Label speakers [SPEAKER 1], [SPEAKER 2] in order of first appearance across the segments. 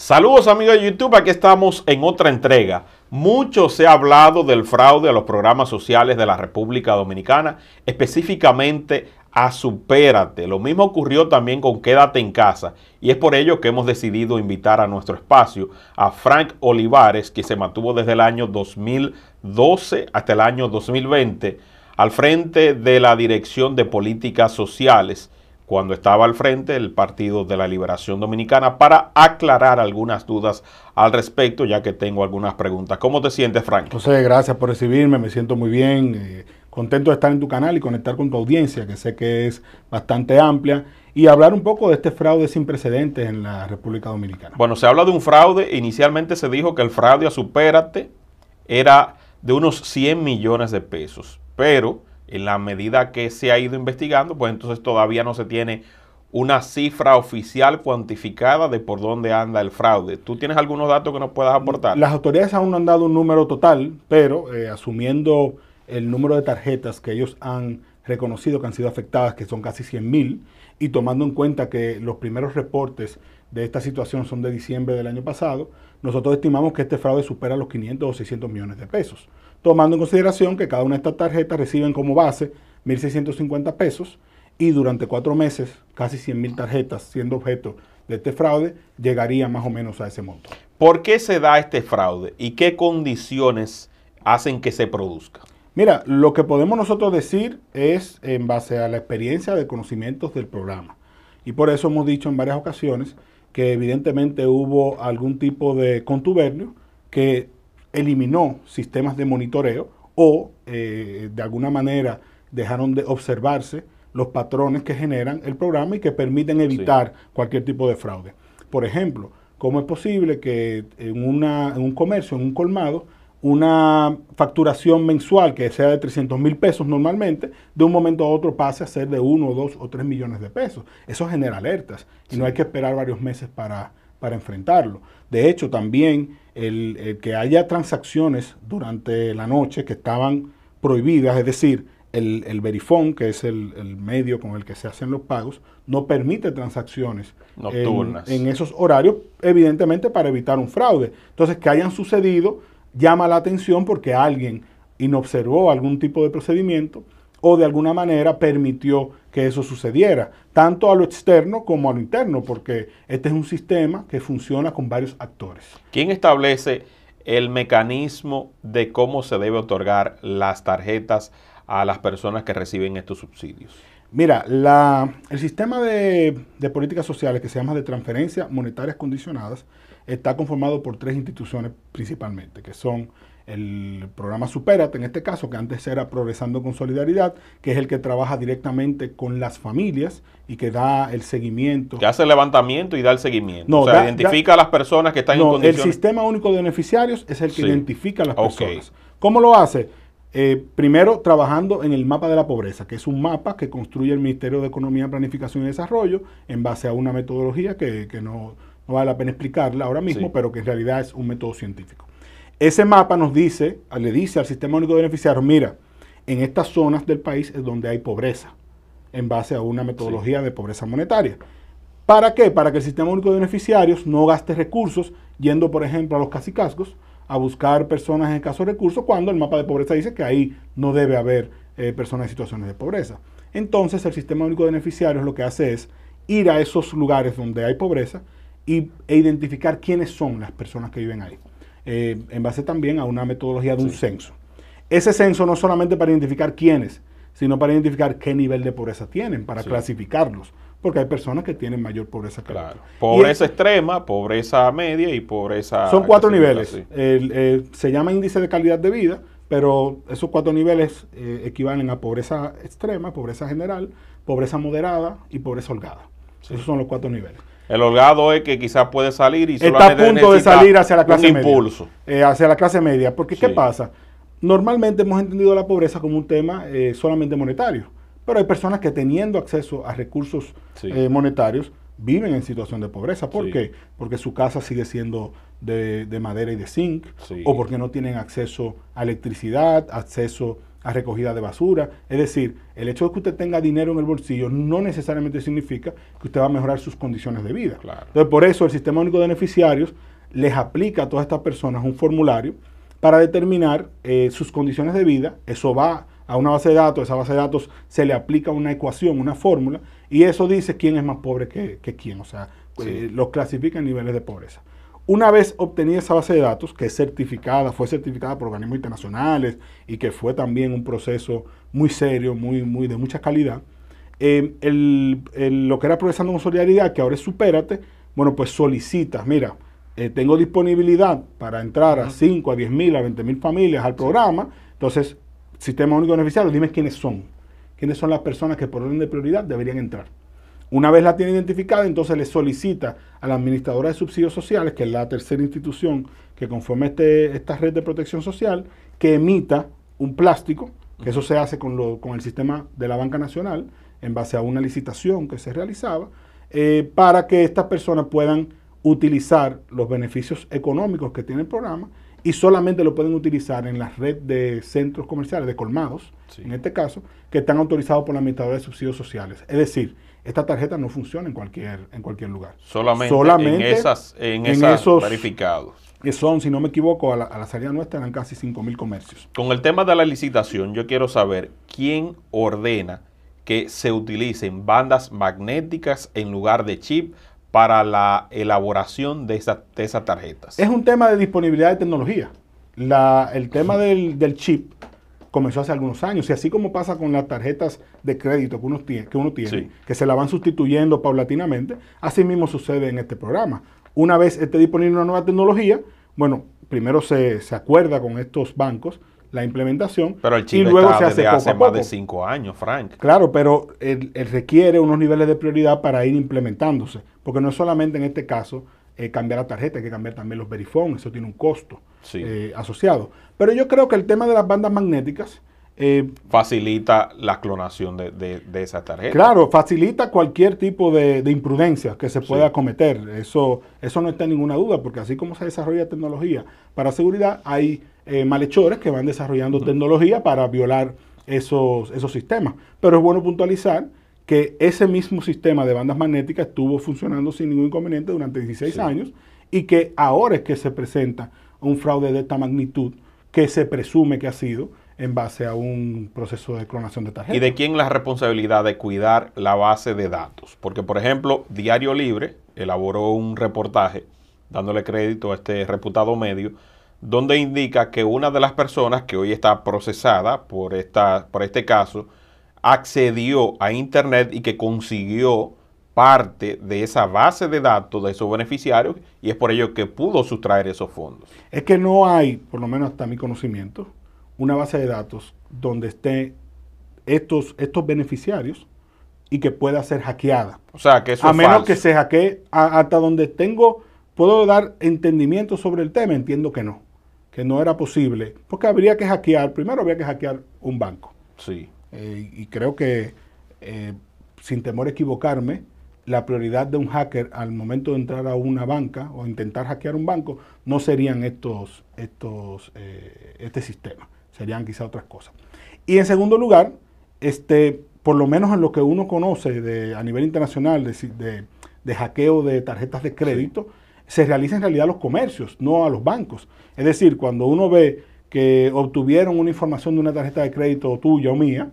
[SPEAKER 1] Saludos amigos de YouTube, aquí estamos en otra entrega. Mucho se ha hablado del fraude a los programas sociales de la República Dominicana, específicamente a Supérate. Lo mismo ocurrió también con Quédate en casa y es por ello que hemos decidido invitar a nuestro espacio a Frank Olivares, que se mantuvo desde el año 2012 hasta el año 2020 al frente de la Dirección de Políticas Sociales cuando estaba al frente el Partido de la Liberación Dominicana para aclarar algunas dudas al respecto, ya que tengo algunas preguntas. ¿Cómo te sientes, Frank?
[SPEAKER 2] José, gracias por recibirme, me siento muy bien, eh, contento de estar en tu canal y conectar con tu audiencia, que sé que es bastante amplia, y hablar un poco de este fraude sin precedentes en la República Dominicana.
[SPEAKER 1] Bueno, se habla de un fraude, inicialmente se dijo que el fraude a Supérate era de unos 100 millones de pesos, pero en la medida que se ha ido investigando, pues entonces todavía no se tiene una cifra oficial cuantificada de por dónde anda el fraude. ¿Tú tienes algunos datos que nos puedas aportar? Las
[SPEAKER 2] autoridades aún no han dado un número total, pero eh, asumiendo el número de tarjetas que ellos han reconocido que han sido afectadas, que son casi mil, y tomando en cuenta que los primeros reportes de esta situación son de diciembre del año pasado, nosotros estimamos que este fraude supera los 500 o 600 millones de pesos tomando en consideración que cada una de estas tarjetas reciben como base 1.650 pesos y durante cuatro meses casi 100.000 tarjetas siendo objeto de este fraude llegaría más o menos a ese monto.
[SPEAKER 1] ¿Por qué se da este fraude y qué condiciones hacen que se produzca?
[SPEAKER 2] Mira, lo que podemos nosotros decir es en base a la experiencia de conocimientos del programa. Y por eso hemos dicho en varias ocasiones que evidentemente hubo algún tipo de contubernio que eliminó sistemas de monitoreo o eh, de alguna manera dejaron de observarse los patrones que generan el programa y que permiten evitar cualquier tipo de fraude. Por ejemplo, ¿cómo es posible que en, un comercio, en un colmado, una facturación mensual que sea de 300 mil pesos normalmente, de un momento a otro pase a ser de 1, 2 o 3 millones de pesos. Eso genera alertas y no hay que esperar varios meses para, para enfrentarlo. De hecho, también el, que haya transacciones durante la noche que estaban prohibidas, es decir, el, verifón, que es el, medio con el que se hacen los pagos, no permite transacciones nocturnas en, en esos horarios, evidentemente para evitar un fraude. Entonces, que hayan sucedido llama la atención porque alguien inobservó algún tipo de procedimiento o de alguna manera permitió que eso sucediera, tanto a lo externo como a lo interno, porque este es un sistema que funciona con varios actores.
[SPEAKER 1] ¿Quién establece el mecanismo de cómo se debe otorgar las tarjetas a las personas que reciben estos subsidios?
[SPEAKER 2] Mira, el sistema de, de políticas sociales que se llama de transferencias monetarias condicionadas está conformado por tres instituciones principalmente, que son el programa Superate, en este caso, que antes era Progresando con Solidaridad, que es el que trabaja directamente con las familias y que da el seguimiento.
[SPEAKER 1] Que hace el levantamiento y da el seguimiento. No, o sea, identifica a las personas que están en condiciones. El
[SPEAKER 2] sistema único de beneficiarios es el que identifica a las personas. ¿Cómo lo hace? Eh, primero, trabajando en el mapa de la pobreza, que es un mapa que construye el Ministerio de Economía, Planificación y Desarrollo en base a una metodología que, que no, no, vale la pena explicarla ahora mismo, pero que en realidad es un método científico. Ese mapa nos dice, le dice al Sistema Único de Beneficiarios, mira, en estas zonas del país es donde hay pobreza, en base a una metodología de pobreza monetaria. ¿Para qué? Para que el Sistema Único de Beneficiarios no gaste recursos yendo, por ejemplo, a los casicascos a buscar personas en escasos recursos cuando el mapa de pobreza dice que ahí no debe haber eh, personas en situaciones de pobreza. Entonces el Sistema Único de Beneficiarios lo que hace es ir a esos lugares donde hay pobreza y, e identificar quiénes son las personas que viven ahí. Eh, en base también a una metodología de un censo. Ese censo no solamente para identificar quiénes, sino para identificar qué nivel de pobreza tienen, para clasificarlos, porque hay personas que tienen mayor pobreza
[SPEAKER 1] Pobreza extrema, pobreza media y pobreza... Son cuatro niveles.
[SPEAKER 2] Eh, se llama índice de calidad de vida, pero esos cuatro niveles eh, equivalen a pobreza extrema, pobreza general, pobreza moderada y pobreza holgada. Esos son los cuatro niveles.
[SPEAKER 1] El holgado es que quizás puede salir y está a punto de salir hacia la clase impulso.
[SPEAKER 2] media. Eh, hacia la clase media. Porque ¿qué pasa? Normalmente hemos entendido la pobreza como un tema eh, solamente monetario, pero hay personas que teniendo acceso a recursos eh, monetarios viven en situación de pobreza. ¿Por qué? Porque su casa sigue siendo de, de madera y de zinc, o porque no tienen acceso a electricidad, acceso a a recogida de basura. Es decir, el hecho de que usted tenga dinero en el bolsillo no necesariamente significa que usted va a mejorar sus condiciones de vida. Claro. Entonces, por eso el Sistema Único de Beneficiarios les aplica a todas estas personas un formulario para determinar eh, sus condiciones de vida. Eso va a una base de datos, esa base de datos se le aplica una ecuación, una fórmula, y eso dice quién es más pobre que, quién. O sea, eh, los clasifica en niveles de pobreza. Una vez obtenida esa base de datos, que es certificada, fue certificada por organismos internacionales y que fue también un proceso muy serio, muy, muy de mucha calidad, em, lo que era Progresando con Solidaridad, que ahora es Supérate, bueno, pues solicitas, mira, eh, tengo disponibilidad para entrar a 5, a 10 mil, a 20 mil familias al programa, entonces, Sistema Único Beneficiario, dime quiénes son, quiénes son las personas que por orden de prioridad deberían entrar. Una vez la tiene identificada, entonces le solicita a la administradora de subsidios sociales, que es la tercera institución que conforma este, esta red de protección social, que emita un plástico, que eso se hace con, con el sistema de la Banca Nacional, en base a una licitación que se realizaba, eh, para que estas personas puedan utilizar los beneficios económicos que tiene el programa y solamente lo pueden utilizar en la red de centros comerciales, de colmados, en este caso, que están autorizados por la administradora de subsidios sociales. Es decir, esta tarjeta no funciona en cualquier, en cualquier lugar. Solamente, en, esas, en, esos verificados. Que son, si no me equivoco, a la, salida nuestra eran casi 5.000 comercios.
[SPEAKER 1] Con el tema de la licitación, yo quiero saber quién ordena que se utilicen bandas magnéticas en lugar de chip para la elaboración de, esas tarjetas.
[SPEAKER 2] Es un tema de disponibilidad de tecnología. La, el tema del, del chip comenzó hace algunos años. Y así como pasa con las tarjetas de crédito que uno tiene, que, se la van sustituyendo paulatinamente, así mismo sucede en este programa. Una vez esté disponible una nueva tecnología, bueno, primero se, acuerda con estos bancos la implementación y luego se hace, hace más de
[SPEAKER 1] cinco años,
[SPEAKER 2] Frank. Claro, pero él, requiere unos niveles de prioridad para ir implementándose, porque no es solamente en este caso eh, cambiar la tarjeta, hay que cambiar también los verifones, eso tiene un costo. Eh, asociado, Pero yo creo que el tema de las bandas magnéticas...
[SPEAKER 1] Eh, facilita la clonación de, de, de, esas tarjetas. Claro,
[SPEAKER 2] facilita cualquier tipo de, imprudencia que se pueda cometer. Eso, eso no está en ninguna duda, porque así como se desarrolla tecnología para seguridad, hay eh, malhechores que van desarrollando tecnología para violar esos, esos sistemas. Pero es bueno puntualizar que ese mismo sistema de bandas magnéticas estuvo funcionando sin ningún inconveniente durante 16 años y que ahora es que se presenta un fraude de esta magnitud que se presume que ha sido en base a un proceso de clonación de tarjetas. ¿Y
[SPEAKER 1] de quién la responsabilidad de cuidar la base de datos? Porque, por ejemplo, Diario Libre elaboró un reportaje dándole crédito a este reputado medio, donde indica que una de las personas que hoy está procesada por, esta, por este caso accedió a Internet y que consiguió parte de esa base de datos de esos beneficiarios y es por ello que pudo sustraer esos fondos.
[SPEAKER 2] Es que no hay, por lo menos hasta mi conocimiento, una base de datos donde estén estos, estos beneficiarios y que pueda ser hackeada.
[SPEAKER 1] O sea, que eso A menos que
[SPEAKER 2] se hackee hasta donde tengo, puedo dar entendimiento sobre el tema, entiendo que no, que no era posible, porque habría que hackear, primero habría que hackear un banco. Sí. Eh, y creo que, eh, sin temor a equivocarme, la prioridad de un hacker al momento de entrar a una banca o intentar hackear un banco no serían estos, estos, eh, este sistema, serían quizá otras cosas. Y en segundo lugar, este, por lo menos en lo que uno conoce a nivel internacional de, de, hackeo de tarjetas de crédito, se realiza en realidad a los comercios, no a los bancos. Es decir, cuando uno ve que obtuvieron una información de una tarjeta de crédito tuya o mía,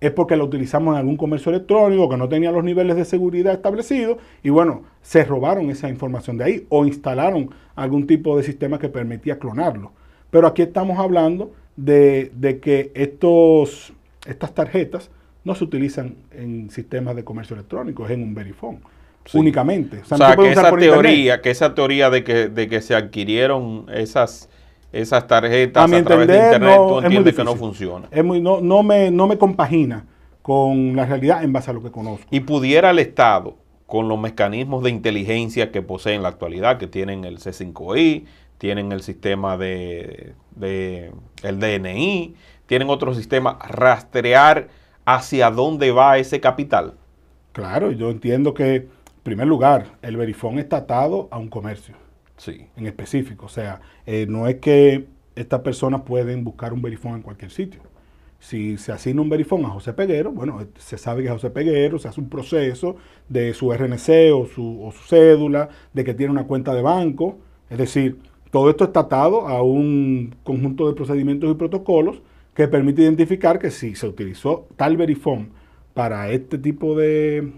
[SPEAKER 2] es porque la utilizamos en algún comercio electrónico que no tenía los niveles de seguridad establecidos y bueno, se robaron esa información de ahí o instalaron algún tipo de sistema que permitía clonarlo. Pero aquí estamos hablando de, que estos, estas tarjetas no se utilizan en sistemas de comercio electrónico, es en un verifón. únicamente. O sea, que, esa teoría,
[SPEAKER 1] que esa teoría de que, de que se adquirieron esas esas tarjetas a, través de internet, no, tú entiendes que no funciona.
[SPEAKER 2] no, me, no me compagina con la realidad en base a lo que conozco.
[SPEAKER 1] Y pudiera el Estado, con los mecanismos de inteligencia que posee en la actualidad, que tienen el C5I, tienen el sistema de, de el DNI, tienen otro sistema, rastrear hacia dónde va ese capital.
[SPEAKER 2] Claro, yo entiendo que, en primer lugar, el verifón está atado a un comercio en específico. O sea, eh, no es que estas personas pueden buscar un verifón en cualquier sitio. Si se asigna un verifón a José Peguero, bueno, eh, se sabe que es José Peguero, se hace un proceso de su RNC o su, cédula, de que tiene una cuenta de banco. Es decir, todo esto está atado a un conjunto de procedimientos y protocolos que permite identificar que si se utilizó tal verifón para este tipo de,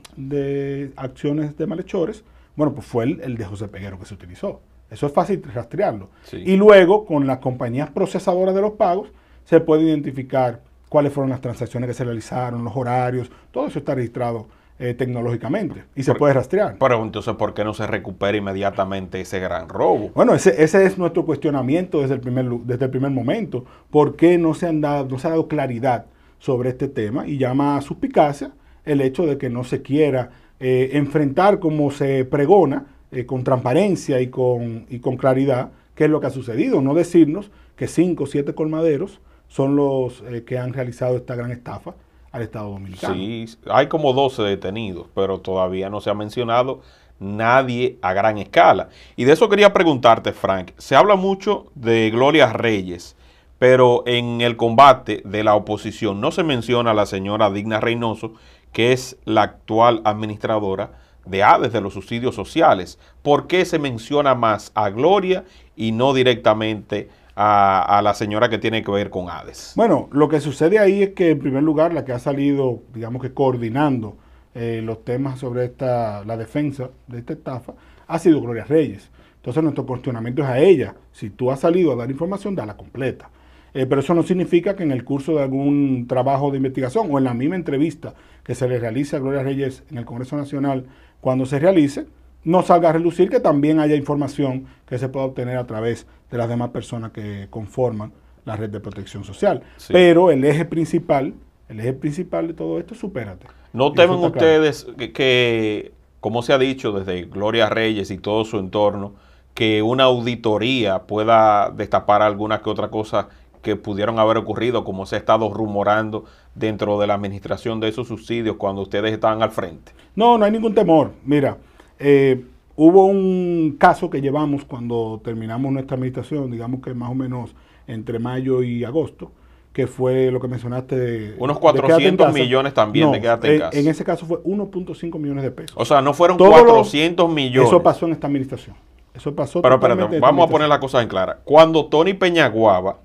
[SPEAKER 2] acciones de malhechores, bueno, pues fue el de José Peguero que se utilizó. Eso es fácil rastrearlo. Y luego, con las compañías procesadoras de los pagos, se puede identificar cuáles fueron las transacciones que se realizaron, los horarios, todo eso está registrado eh, tecnológicamente y se puede rastrear.
[SPEAKER 1] Pero entonces, ¿por qué no se recupera inmediatamente ese gran robo? Bueno, ese,
[SPEAKER 2] es nuestro cuestionamiento desde el, primer, desde el primer momento. ¿Por qué no se, han dado, no se ha dado claridad sobre este tema? Y llama a suspicacia el hecho de que no se quiera eh, enfrentar como se pregona eh, con transparencia y con, con claridad qué es lo que ha sucedido, no decirnos que cinco o siete colmaderos son los eh, que han realizado esta gran estafa al Estado Dominicano.
[SPEAKER 1] Sí, hay como 12 detenidos, pero todavía no se ha mencionado nadie a gran escala. Y de eso quería preguntarte, Frank. Se habla mucho de Gloria Reyes, pero en el combate de la oposición no se menciona a la señora Digna Reynoso, que es la actual administradora de aves de los subsidios sociales. ¿Por qué se menciona más a Gloria y no directamente a, la señora que tiene que ver con Hades?
[SPEAKER 2] Bueno, lo que sucede ahí es que en primer lugar la que ha salido, digamos que coordinando eh, los temas sobre esta, la defensa de esta estafa, ha sido Gloria Reyes. Entonces nuestro cuestionamiento es a ella. Si tú has salido a dar información, dala completa. Eh, pero eso no significa que en el curso de algún trabajo de investigación o en la misma entrevista que se le realiza a Gloria Reyes en el Congreso Nacional cuando se realice, no salga a relucir que también haya información que se pueda obtener a través de las demás personas que conforman la red de protección social. Pero el eje principal, el eje principal de todo esto es supérate. ¿No temen ustedes
[SPEAKER 1] que, como se ha dicho desde Gloria Reyes y todo su entorno, que una auditoría pueda destapar alguna que otra cosa que pudieron haber ocurrido, como se ha estado rumorando dentro de la administración de esos subsidios cuando ustedes estaban al frente?
[SPEAKER 2] No, no hay ningún temor. Mira, eh, hubo un caso que llevamos cuando terminamos nuestra administración, digamos que más o menos entre mayo y agosto, que fue lo que mencionaste. Unos 400 millones también de quédate en casa. En ese caso fue 1.5 millones de pesos. O sea, no fueron 400 millones. Eso pasó en esta administración. Eso pasó. Pero espérate, vamos a poner
[SPEAKER 1] la cosa en clara. Cuando Tony Peñaguaba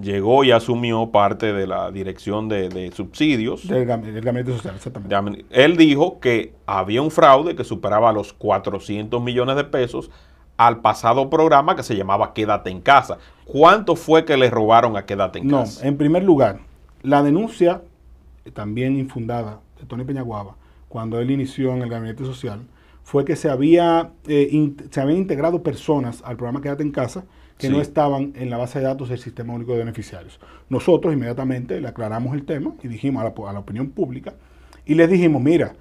[SPEAKER 1] llegó y asumió parte de la dirección de, subsidios. Del,
[SPEAKER 2] Gabinete Social,
[SPEAKER 1] exactamente. Él dijo que había un fraude que superaba los 400 millones de pesos al pasado programa que se llamaba Quédate en casa. ¿Cuánto fue que le robaron a Quédate en
[SPEAKER 2] casa? No, en primer lugar, la denuncia, eh, también infundada, de Tony Peñaguaba, cuando él inició en el Gabinete Social, fue que se, había, eh, se habían integrado personas al programa Quédate en casa que no estaban en la base de datos del Sistema Único de Beneficiarios. Nosotros inmediatamente le aclaramos el tema y dijimos a la, opinión pública y les dijimos, mira,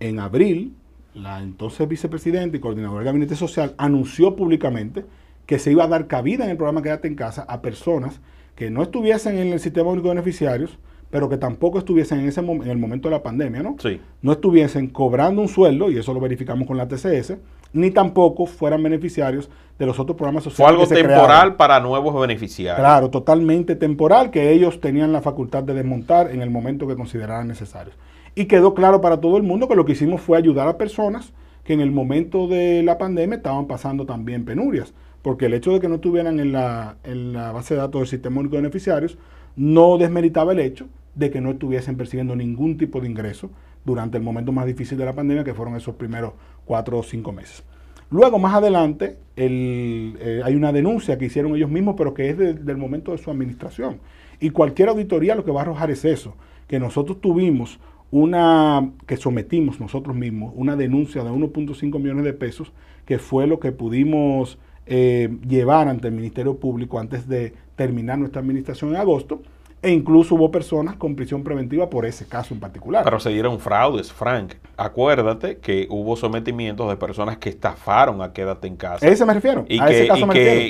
[SPEAKER 2] en abril, la entonces vicepresidenta y coordinadora del Gabinete Social anunció públicamente que se iba a dar cabida en el programa Quédate en Casa a personas que no estuviesen en el Sistema Único de Beneficiarios, pero que tampoco estuviesen en, ese en el momento de la pandemia, ¿no? Sí. No estuviesen cobrando un sueldo, y eso lo verificamos con la TCS, ni tampoco fueran beneficiarios de los otros programas sociales. Fue algo temporal
[SPEAKER 1] para nuevos beneficiarios. Claro,
[SPEAKER 2] totalmente temporal, que ellos tenían la facultad de desmontar en el momento que consideraran necesario. Y quedó claro para todo el mundo que lo que hicimos fue ayudar a personas que en el momento de la pandemia estaban pasando también penurias, porque el hecho de que no estuvieran en la, en la base de datos del Sistema Único de Beneficiarios no desmeritaba el hecho de que no estuviesen persiguiendo ningún tipo de ingreso durante el momento más difícil de la pandemia, que fueron esos primeros cuatro o cinco meses. Luego, más adelante, eh, hay una denuncia que hicieron ellos mismos, pero que es del momento de su administración. Y cualquier auditoría lo que va a arrojar es eso, que nosotros tuvimos una, que sometimos nosotros mismos, una denuncia de 1.5 millones de pesos, que fue lo que pudimos eh, llevar ante el Ministerio Público antes de terminar nuestra administración en agosto e incluso hubo personas con prisión preventiva por ese caso en particular. Pero
[SPEAKER 1] se dieron fraudes, Frank. Acuérdate que hubo sometimientos de personas que estafaron a quédate en casa. A ese me refiero. Y,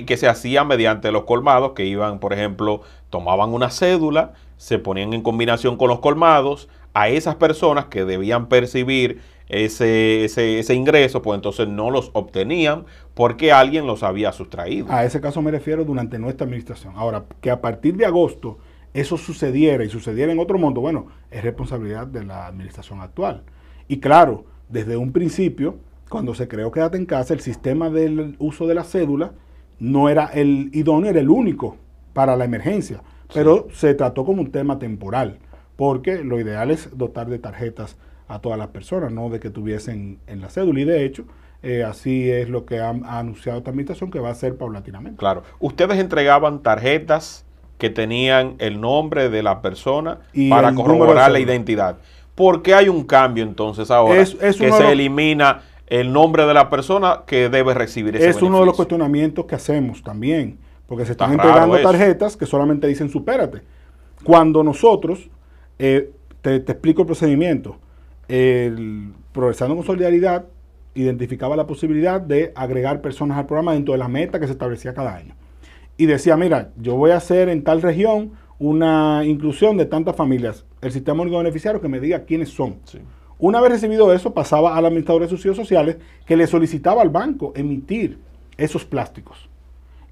[SPEAKER 1] que, se hacían mediante los colmados que iban, por ejemplo, tomaban una cédula, se ponían en combinación con los colmados. A esas personas que debían percibir ese, ingreso, pues entonces no los obtenían porque alguien los había sustraído. A
[SPEAKER 2] ese caso me refiero durante nuestra administración. Ahora, que a partir de agosto eso sucediera y sucediera en otro mundo, bueno, es responsabilidad de la administración actual. Y claro, desde un principio, cuando se creó Quédate en casa, el sistema del uso de la cédula no era el idóneo, era el único para la emergencia, pero se trató como un tema temporal, porque lo ideal es dotar de tarjetas a todas las personas, no de que tuviesen en la cédula. Y de hecho, eh, así es lo que ha, anunciado esta administración que va a ser paulatinamente.
[SPEAKER 1] Claro. Ustedes entregaban tarjetas que tenían el nombre de la persona para corroborar la identidad. ¿Por qué hay un cambio entonces ahora que se elimina el nombre de la persona que debe recibir ese Es uno
[SPEAKER 2] de los cuestionamientos que hacemos también, porque se están entregando tarjetas que solamente dicen supérate. Cuando nosotros, eh, te, explico el procedimiento, el, progresando con solidaridad identificaba la posibilidad de agregar personas al programa dentro de la meta que se establecía cada año y decía, mira, yo voy a hacer en tal región una inclusión de tantas familias, el sistema único beneficiario que me diga quiénes son. Una vez recibido eso, pasaba al administrador de subsidios sociales que le solicitaba al banco emitir esos plásticos.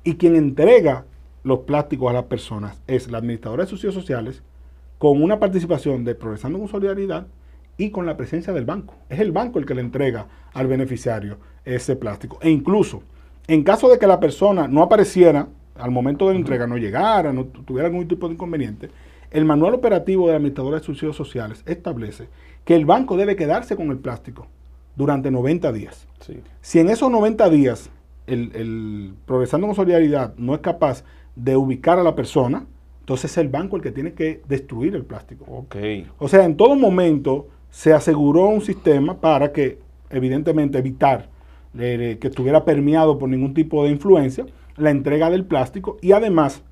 [SPEAKER 2] Y quien entrega los plásticos a las personas es la administradora de subsidios sociales con una participación de Progresando con Solidaridad y con la presencia del banco. Es el banco el que le entrega al beneficiario ese plástico. E incluso, en caso de que la persona no apareciera al momento de la entrega no llegara, no tuviera algún tipo de inconveniente, el manual operativo de la administradora de subsidios sociales establece que el banco debe quedarse con el plástico durante 90 días. Si en esos 90 días el, Progresando con Solidaridad no es capaz de ubicar a la persona, entonces es el banco el que tiene que destruir el plástico. O sea, en todo momento se aseguró un sistema para que, evidentemente, evitar eh, que estuviera permeado por ningún tipo de influencia la entrega del plástico y además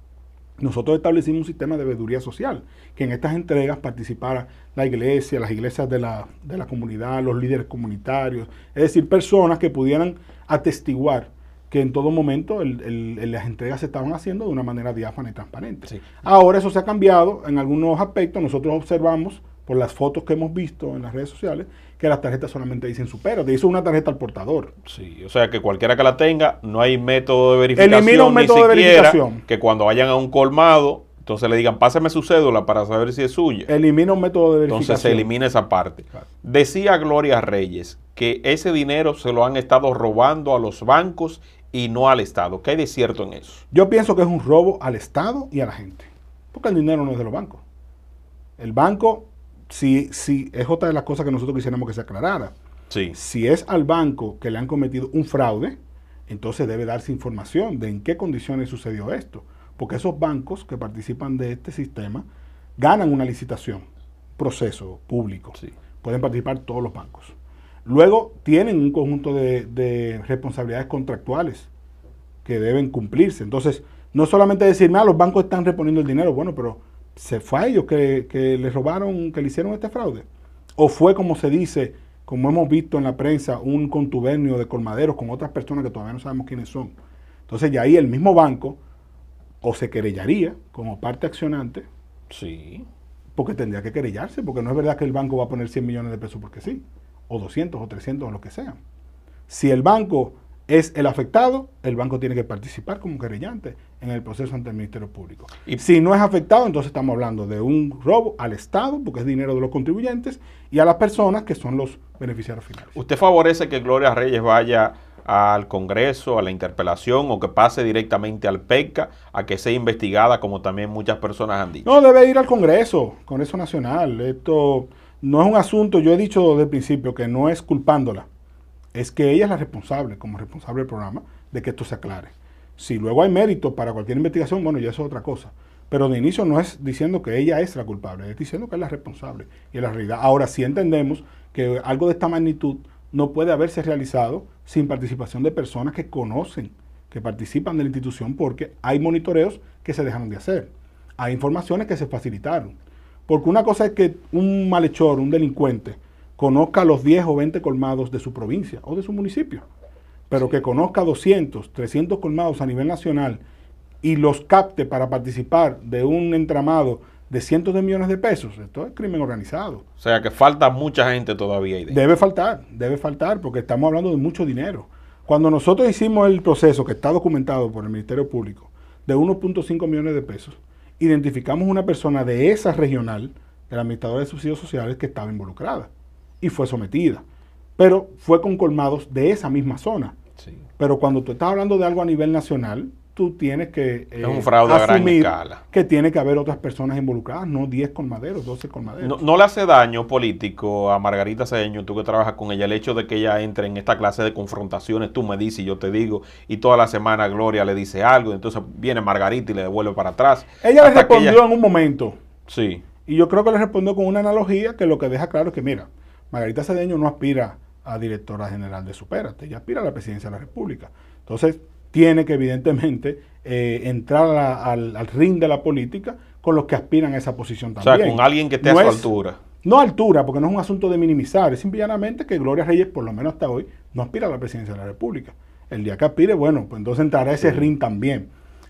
[SPEAKER 2] nosotros establecimos un sistema de veeduría social, que en estas entregas participara la iglesia, las iglesias de la, de la comunidad, los líderes comunitarios, es decir, personas que pudieran atestiguar que en todo momento las entregas se estaban haciendo de una manera diáfana y transparente. Ahora eso se ha cambiado en algunos aspectos, nosotros observamos por las fotos que hemos visto en las redes sociales, que las tarjetas solamente dicen supera. Te hizo una tarjeta al portador. Sí, o
[SPEAKER 1] sea que cualquiera que la tenga, no hay método de verificación. Elimina un método de verificación. Que cuando vayan a un colmado, entonces le digan, pásame su cédula para saber si es suya.
[SPEAKER 2] Elimina un método de verificación. Entonces se elimina
[SPEAKER 1] esa parte. Decía Gloria Reyes que ese dinero se lo han estado robando a los bancos y no al Estado. ¿Qué hay de cierto en eso?
[SPEAKER 2] Yo pienso que es un robo al Estado y a la gente. Porque el dinero no es de los bancos. El banco si, es otra de las cosas que nosotros quisiéramos que se aclarara. Si es al banco que le han cometido un fraude, entonces debe darse información de en qué condiciones sucedió esto. Porque esos bancos que participan de este sistema ganan una licitación, proceso público. Pueden participar todos los bancos. Luego tienen un conjunto de, responsabilidades contractuales que deben cumplirse. Entonces, no solamente decir, ah, los bancos están reponiendo el dinero, bueno, pero ¿se fue a ellos que, que robaron, que le hicieron este fraude? ¿O fue como se dice, como hemos visto en la prensa, un contubernio de colmaderos con otras personas que todavía no sabemos quiénes son? Entonces ya ahí el mismo banco o se querellaría como parte accionante. Sí. Porque tendría que querellarse, porque no es verdad que el banco va a poner 100 millones de pesos porque sí, o 200 o 300 o lo que sea. Si el banco es el afectado, el banco tiene que participar como querellante en el proceso ante el Ministerio Público. Y si no es afectado, entonces estamos hablando de un robo al Estado, porque es dinero de los contribuyentes, y a las personas que son los beneficiarios finales.
[SPEAKER 1] ¿Usted favorece que Gloria Reyes vaya al Congreso, a la interpelación, o que pase directamente al PECA, a que sea investigada, como también muchas personas han dicho?
[SPEAKER 2] No, debe ir al Congreso, Congreso Nacional. Esto no es un asunto, yo he dicho desde el principio que no es culpándola es que ella es la responsable, como responsable del programa, de que esto se aclare. Si luego hay mérito para cualquier investigación, bueno, ya es otra cosa. Pero de inicio no es diciendo que ella es la culpable, es diciendo que es la responsable y es la realidad. Ahora sí entendemos que algo de esta magnitud no puede haberse realizado sin participación de personas que conocen, que participan de la institución, porque hay monitoreos que se dejaron de hacer, hay informaciones que se facilitaron. Porque una cosa es que un malhechor, un delincuente, conozca los 10 o 20 colmados de su provincia o de su municipio, pero que conozca 200, 300 colmados a nivel nacional y los capte para participar de un entramado de cientos de millones de pesos. Esto es crimen organizado.
[SPEAKER 1] O sea que falta mucha gente todavía.
[SPEAKER 2] debe faltar, debe faltar, porque estamos hablando de mucho dinero. Cuando nosotros hicimos el proceso que está documentado por el Ministerio Público de 1.5 millones de pesos, identificamos una persona de esa regional, de la de subsidios sociales, que estaba involucrada y fue sometida, pero fue con colmados de esa misma zona. Pero cuando tú estás hablando de algo a nivel nacional, tú tienes que eh, es un fraude asumir que tiene que haber otras personas involucradas, no 10 colmaderos, 12 colmaderos.
[SPEAKER 1] No, le hace daño político a Margarita Cedeño, tú que trabajas con ella, el hecho de que ella entre en esta clase de confrontaciones, tú me dices y yo te digo, y toda la semana Gloria le dice algo, y entonces viene Margarita y le devuelve para atrás.
[SPEAKER 2] Ella le respondió en un momento. Sí. Y yo creo que le respondió con una analogía que lo que deja claro es que, mira, Margarita Cedeño no aspira a directora general de Superate, ella aspira a la presidencia de la República. Entonces, tiene que evidentemente eh, entrar al, ring de la política con los que aspiran a esa posición también. O sea, con alguien que esté a su altura. No a altura, porque no es un asunto de minimizar, es simplemente que Gloria Reyes, por lo menos hasta hoy, no aspira a la presidencia de la República. El día que aspire, bueno, pues entonces entrará a ese ring también.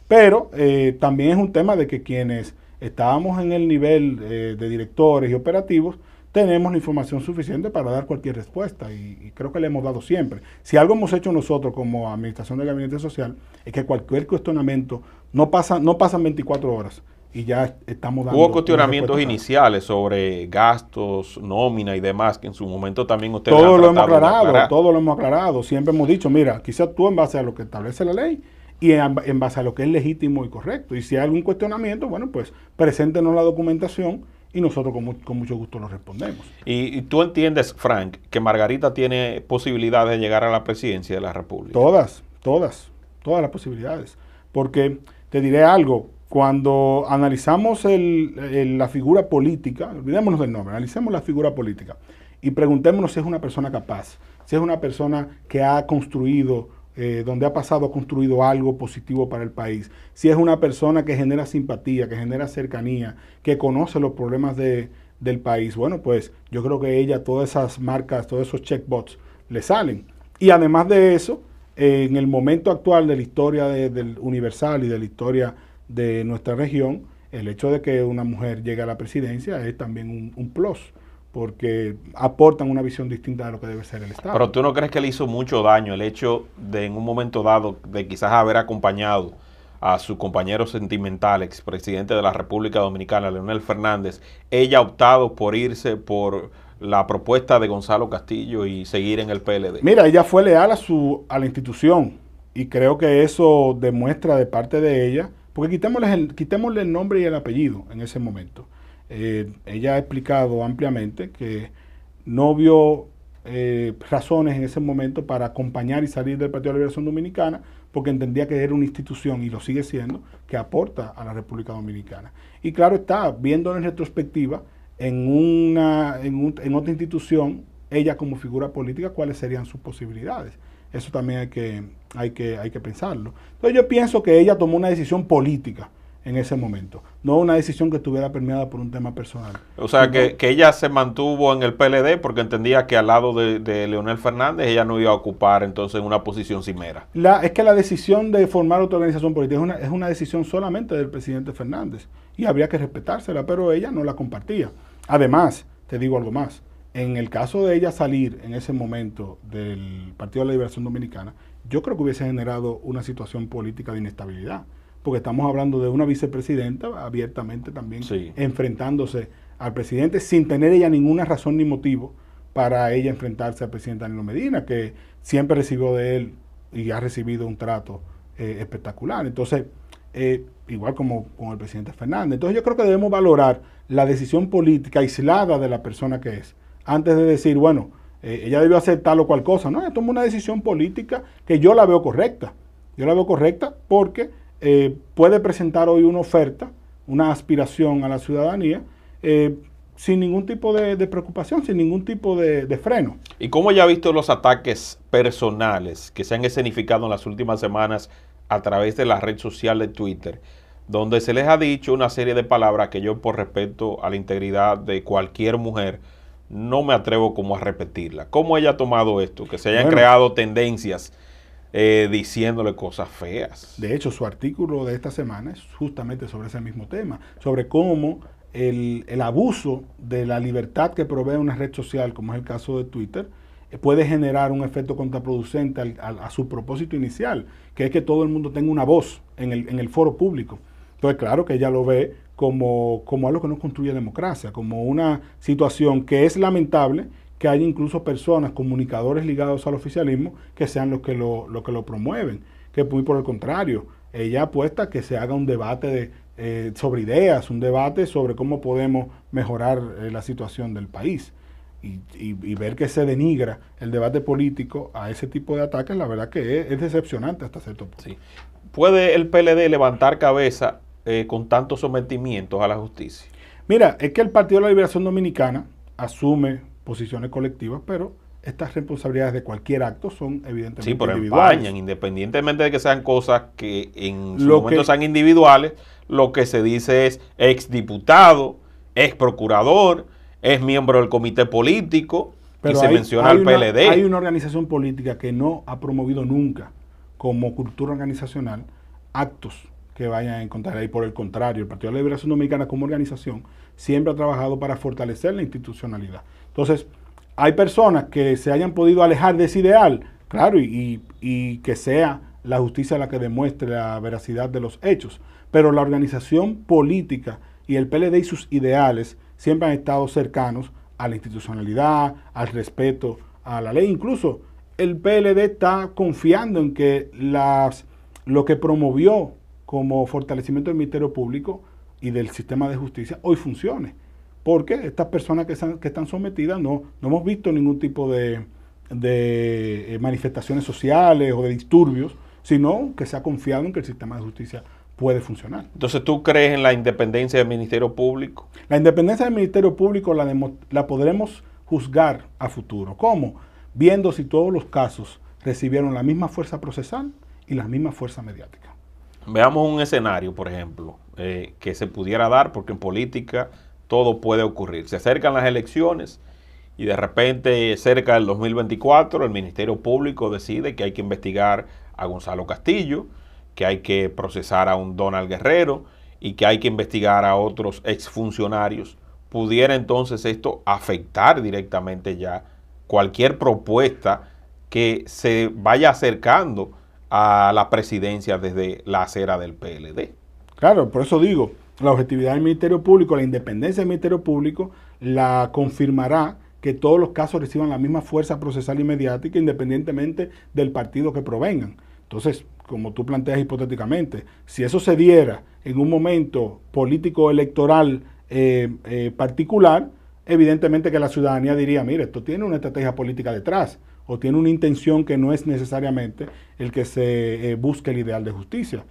[SPEAKER 2] Pero eh, también es un tema de que quienes estábamos en el nivel eh, de directores y operativos, tenemos la información suficiente para dar cualquier respuesta y, creo que le hemos dado siempre. Si algo hemos hecho nosotros como Administración del Gabinete Social es que cualquier cuestionamiento no, pasa, no pasan 24 horas y ya estamos dando... Hubo cuestionamientos
[SPEAKER 1] iniciales sobre gastos, nómina y demás, que en su momento también ustedes... Todo lo hemos aclarado,
[SPEAKER 2] todo lo hemos aclarado. Siempre hemos dicho, mira, quizás tú en base a lo que establece la ley y en, en base a lo que es legítimo y correcto. Y si hay algún cuestionamiento, bueno, pues preséntenos la documentación y nosotros con, mucho gusto lo respondemos.
[SPEAKER 1] ¿Y, tú entiendes, Frank, que Margarita tiene posibilidades de llegar a la presidencia de la República?
[SPEAKER 2] Todas, todas, todas las posibilidades. Porque te diré algo, cuando analizamos la figura política, olvidémonos del nombre, analicemos la figura política y preguntémonos si es una persona capaz, si es una persona que ha construido eh, donde ha pasado, ha construido algo positivo para el país. Si es una persona que genera simpatía, que genera cercanía, que conoce los problemas de, del país, bueno, pues yo creo que ella, todas esas marcas, todos esos checkbots le salen. Y además de eso, en el momento actual de la historia del Universal y de la historia de nuestra región, el hecho de que una mujer llegue a la presidencia es también un, un plus porque aportan una visión distinta de lo que debe ser el Estado. Pero
[SPEAKER 1] tú no crees que le hizo mucho daño el hecho de en un momento dado de quizás haber acompañado a su compañero sentimental, expresidente de la República Dominicana, Leonel Fernández, ella ha optado por irse por la propuesta de Gonzalo Castillo y seguir en el PLD. Mira, ella
[SPEAKER 2] fue leal a, su, a la institución y creo que eso demuestra de parte de ella, porque quitémosle el, quitémosle el nombre y el apellido en ese momento. Eh, ella ha explicado ampliamente que no vio eh, razones en ese momento para acompañar y salir del Partido de la Liberación Dominicana porque entendía que era una institución, y lo sigue siendo, que aporta a la República Dominicana. Y claro está, viéndolo en retrospectiva, en, una, en, en otra institución, ella como figura política, cuáles serían sus posibilidades. Eso también hay que, hay que, hay que pensarlo. Entonces yo pienso que ella tomó una decisión política en ese momento. No una decisión que estuviera permeada por un tema personal.
[SPEAKER 1] O sea, que, que, ella se mantuvo en el PLD porque entendía que al lado de, Leonel Fernández ella no iba a ocupar entonces una posición cimera.
[SPEAKER 2] La, es que la decisión de formar otra organización política es una, es una decisión solamente del presidente Fernández y habría que respetársela, pero ella no la compartía. Además, te digo algo más, en el caso de ella salir en ese momento del Partido de la Liberación Dominicana, yo creo que hubiese generado una situación política de inestabilidad porque estamos hablando de una vicepresidenta abiertamente también enfrentándose al presidente sin tener ella ninguna razón ni motivo para ella enfrentarse al presidente Danilo Medina, que siempre recibió de él y ha recibido un trato eh, espectacular. Entonces, eh, igual como con el presidente Fernández. Entonces yo creo que debemos valorar la decisión política aislada de la persona que es, antes de decir, bueno, eh, ella debió hacer tal o cual cosa. No, ella tomó una decisión política que yo la veo correcta. Yo la veo correcta porque eh, puede presentar hoy una oferta, una aspiración a la ciudadanía, eh, sin ningún tipo de, preocupación, sin ningún tipo de, freno.
[SPEAKER 1] ¿Y cómo ya ha visto los ataques personales que se han escenificado en las últimas semanas a través de la red social de Twitter? donde se les ha dicho una serie de palabras que yo por respeto a la integridad de cualquier mujer no me atrevo como a repetirla. ¿Cómo ella ha tomado esto? Que se hayan creado tendencias eh, diciéndole cosas feas.
[SPEAKER 2] De hecho, su artículo de esta semana es justamente sobre ese mismo tema, sobre cómo el, el abuso de la libertad que provee una red social, como es el caso de Twitter, eh, puede generar un efecto contraproducente a su propósito inicial, que es que todo el mundo tenga una voz en el, en el foro público. Entonces, claro que ella lo ve como, como algo que no construye democracia, como una situación que es lamentable, que hay incluso personas, comunicadores ligados al oficialismo, que sean los que lo, que lo promueven, que muy por el contrario, ella apuesta que se haga un debate de, eh, sobre ideas, un debate sobre cómo podemos mejorar eh, la situación del país. Y, ver que se denigra el debate político a ese tipo de ataques, la verdad que es, decepcionante hasta cierto punto.
[SPEAKER 1] ¿Puede el PLD levantar cabeza eh, con tantos sometimientos a la justicia?
[SPEAKER 2] Mira, es que el Partido de la Liberación Dominicana asume posiciones colectivas, pero estas responsabilidades de cualquier acto son evidentemente sí, pero
[SPEAKER 1] independientemente de que sean cosas que en su momento sean individuales, lo que se dice es ex diputado, ex procurador, es miembro del comité político, y se menciona al PLD. Hay
[SPEAKER 2] una organización política que no ha promovido nunca como cultura organizacional actos que vayan a encontrar ahí. Por el contrario, el Partido de la Liberación Dominicana como organización siempre ha trabajado para fortalecer la institucionalidad. Entonces, hay personas que se hayan podido alejar de ese ideal, claro, y, que sea la justicia la que demuestre la veracidad de los hechos, pero la organización política y el PLD y sus ideales siempre han estado cercanos a la institucionalidad, al respeto a la ley. Incluso el PLD está confiando en que las, lo que promovió como fortalecimiento del Ministerio Público y del sistema de justicia hoy funcione. Porque estas personas que, están, sometidas no, no hemos visto ningún tipo de, eh, manifestaciones sociales o de disturbios, sino que se ha confiado en que el sistema de justicia puede funcionar.
[SPEAKER 1] Entonces, ¿tú crees en la independencia del Ministerio Público?
[SPEAKER 2] La independencia del Ministerio Público la, la podremos juzgar a futuro. ¿Cómo? Viendo si todos los casos recibieron la misma fuerza procesal y la misma fuerza mediática.
[SPEAKER 1] Veamos un escenario, por ejemplo, eh, que se pudiera dar, porque en política todo puede ocurrir. Se acercan las elecciones y de repente, cerca del 2024, el Ministerio Público decide que hay que investigar a Gonzalo Castillo, que hay que procesar a un Donald Guerrero y que hay que investigar a otros exfuncionarios. Pudiera entonces esto afectar directamente ya cualquier propuesta que se vaya acercando a la presidencia desde la acera del PLD.
[SPEAKER 2] Claro, por eso digo, la objetividad del Ministerio Público, la independencia del Ministerio Público, la confirmará que todos los casos reciban la misma fuerza procesal y mediática independientemente del partido que provengan. Entonces, como tú planteas hipotéticamente, si eso se diera en un momento político electoral eh, eh, particular, evidentemente que la ciudadanía diría, mire, esto tiene una estrategia política detrás o tiene una intención que no es necesariamente el que se eh, busque el ideal de justicia.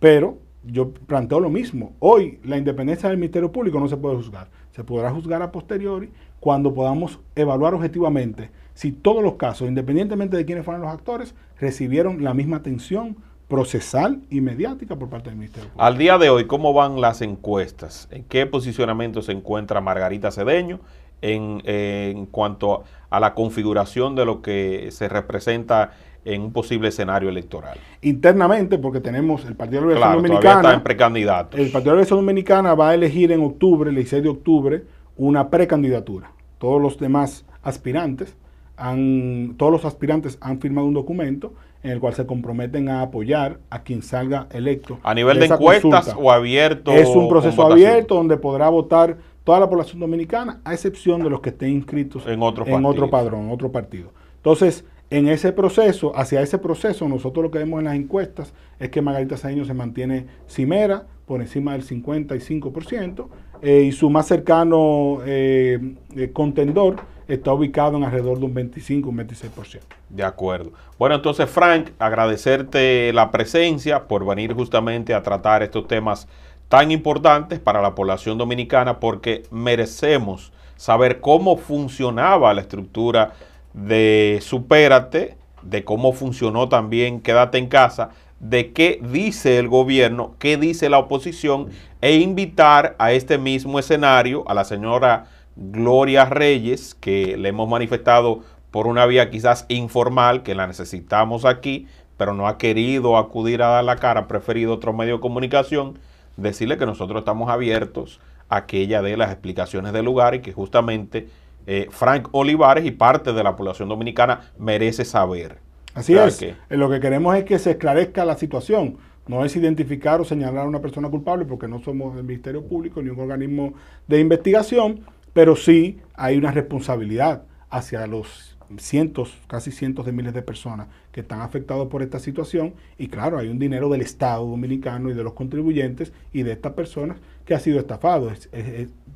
[SPEAKER 2] Pero yo planteo lo mismo. Hoy la independencia del Ministerio Público no se puede juzgar. Se podrá juzgar a posteriori cuando podamos evaluar objetivamente si todos los casos, independientemente de quiénes fueran los actores, recibieron la misma atención procesal y mediática por parte del Ministerio
[SPEAKER 1] Público. Al día de hoy, ¿cómo van las encuestas? ¿En qué posicionamiento se encuentra Margarita Cedeño en, cuanto a la configuración de lo que se representa en un posible escenario
[SPEAKER 2] electoral. Internamente, porque tenemos el Partido de la Revolución Dominicana. Está en
[SPEAKER 1] precandidato.
[SPEAKER 2] El Partido de la Dominicana va a elegir en octubre, el 16 de octubre, una precandidatura. Todos los demás aspirantes han, todos los aspirantes han firmado un documento en el cual se comprometen a apoyar a quien salga electo. A nivel de, encuestas o
[SPEAKER 1] abierto. Es un proceso abierto
[SPEAKER 2] donde podrá votar toda la población dominicana, a excepción de los que estén inscritos en otro, en otro padrón, otro partido. Entonces, en ese proceso, hacia ese proceso, nosotros lo que vemos en las encuestas es que Margarita Saeño se mantiene cimera por encima del 55% eh, y su más cercano eh, eh, contendor está ubicado en alrededor de un 25, un 26%.
[SPEAKER 1] De acuerdo. Bueno, entonces Frank, agradecerte la presencia por venir justamente a tratar estos temas tan importantes para la población dominicana porque merecemos saber cómo funcionaba la estructura de Supérate, de cómo funcionó también Quédate en casa, de qué dice el gobierno, qué dice la oposición e invitar a este mismo escenario a la señora Gloria Reyes, que le hemos manifestado por una vía quizás informal, que la necesitamos aquí, pero no ha querido acudir a dar la cara, ha preferido otro medio de comunicación decirle que nosotros estamos abiertos a que ella dé las explicaciones del lugar y que justamente eh, Frank Olivares y parte de la población dominicana merece saber. Así es. Eh,
[SPEAKER 2] lo que queremos es que se esclarezca la situación. No es identificar o señalar a una persona culpable porque no somos el Ministerio Público ni un organismo de investigación, pero sí hay una responsabilidad hacia los cientos, casi cientos de miles de personas que están afectados por esta situación y claro, hay un dinero del Estado dominicano y de los contribuyentes y de estas personas que ha sido estafado.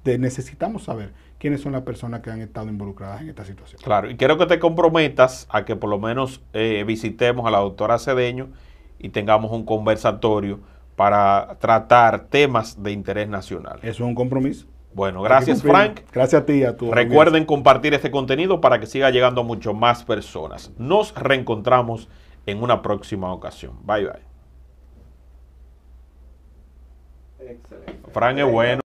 [SPEAKER 2] necesitamos saber quiénes son las personas que han estado involucradas en esta situación.
[SPEAKER 1] Claro, y quiero que te comprometas a que por lo menos eh, visitemos a la doctora Cedeño y tengamos un conversatorio para tratar temas de interés nacional. Eso es un compromiso. Bueno, gracias Frank.
[SPEAKER 2] Gracias a ti. A tu Recuerden
[SPEAKER 1] compartir este contenido para que siga llegando a mucho más personas. Nos reencontramos en una próxima ocasión. Bye bye. Excelente. Frank es bueno.